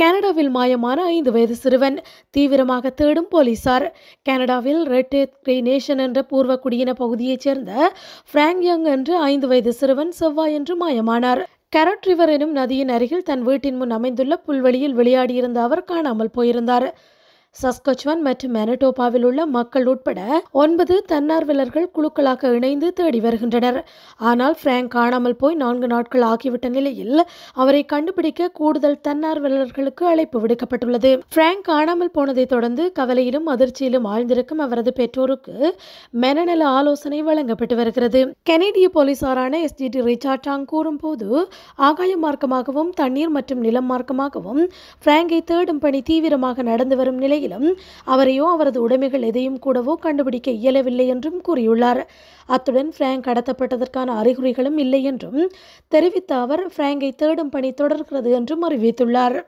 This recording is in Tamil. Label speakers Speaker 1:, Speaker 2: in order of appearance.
Speaker 1: கனடாவில் மாயமான ஐந்து வயது சிறுவன் தீவிரமாக தேடும் போலீசார் கனடாவில் ரெட் கிரே நேஷன் என்ற பூர்வ குடியின பகுதியைச் சேர்ந்த பிராங்க் யங் என்று ஐந்து வயது சிறுவன் செவ்வாய் என்று மாயமானார் கரட் ரிவர் எனும் நதியின் அருகில் தன் வீட்டின் முன் அமைந்துள்ள புல்வெளியில் விளையாடியிருந்த அவர் காணாமல் போயிருந்தார் சஸ்கச்வன் மற்றும் மெனடோபாவில் உள்ள மக்கள் உட்பட ஒன்பது தன்னார்வலர்கள் குழுக்களாக இணைந்து தேடி வருகின்றனர் ஆனால் பிராங்க் காணாமல் போய் நான்கு நாட்கள் ஆகிவிட்ட நிலையில் அவரை கண்டுபிடிக்க கூடுதல் தன்னார்வலர்களுக்கு அழைப்பு விடுக்கப்பட்டுள்ளது பிராங்க் காணாமல் போனதை தொடர்ந்து கவலையிலும் அதிர்ச்சியிலும் ஆழ்ந்திருக்கும் அவரது பெற்றோருக்கு மனநல ஆலோசனை வழங்கப்பட்டு வருகிறது கெனடிய போலீசாரான எஸ்டிடி ரிச்சார்ட் கூறும் கூறும்போது ஆகாய மார்க்கமாகவும் தண்ணீர் மற்றும் நிலம் மார்க்கமாகவும் பிராங்கை தேடும் பணி தீவிரமாக நடந்து வரும் நிலை நிலையிலும் அவரையோ அவரது உடைமைகள் எதையும் கூடவோ கண்டுபிடிக்க இயலவில்லை என்றும் கூறியுள்ளார் அத்துடன் பிராங்க் கடத்தப்பட்டதற்கான அறிகுறிகளும் இல்லை என்றும் தெரிவித்த அவர் பிராங்கை தேடும் பணி தொடர்கிறது என்றும் அறிவித்துள்ளார்